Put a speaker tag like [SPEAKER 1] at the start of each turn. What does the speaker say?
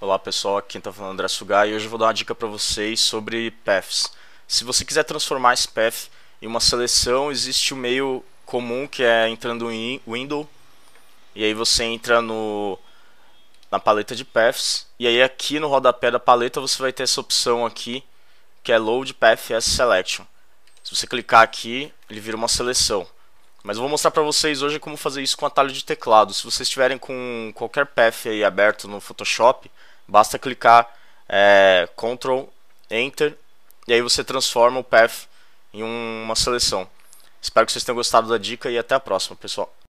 [SPEAKER 1] Olá pessoal, aqui quem está falando é André Sugai e hoje eu vou dar uma dica para vocês sobre paths. Se você quiser transformar esse path em uma seleção, existe o um meio comum que é entrando em window e aí você entra no na paleta de paths e aí aqui no rodapé da paleta você vai ter essa opção aqui que é load path as selection. Se você clicar aqui, ele vira uma seleção. Mas eu vou mostrar para vocês hoje como fazer isso com atalho de teclado. Se vocês estiverem com qualquer path aí aberto no Photoshop, basta clicar é, Ctrl, Enter, e aí você transforma o path em uma seleção. Espero que vocês tenham gostado da dica e
[SPEAKER 2] até a próxima, pessoal.